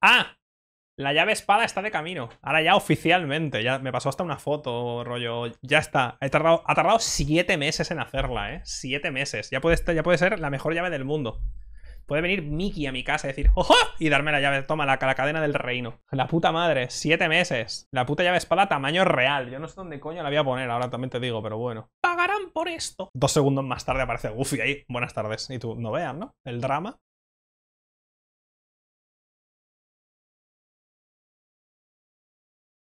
¡Ah! La llave espada está de camino. Ahora ya oficialmente. Ya me pasó hasta una foto, rollo. Ya está. ha tardado siete meses en hacerla, ¿eh? Siete meses. Ya puede, ser la mejor llave del mundo. Puede venir Mickey a mi casa y decir, ¡ojo! Y darme la llave, toma, la, cadena del reino. La puta madre, siete meses. La puta llave espada tamaño real. Yo no sé dónde coño la voy a poner, ahora también te digo, pero bueno. ¡Pagarán por esto! Dos segundos más tarde aparece Goofy ahí. Buenas tardes. Y tú, no veas, ¿no? El drama.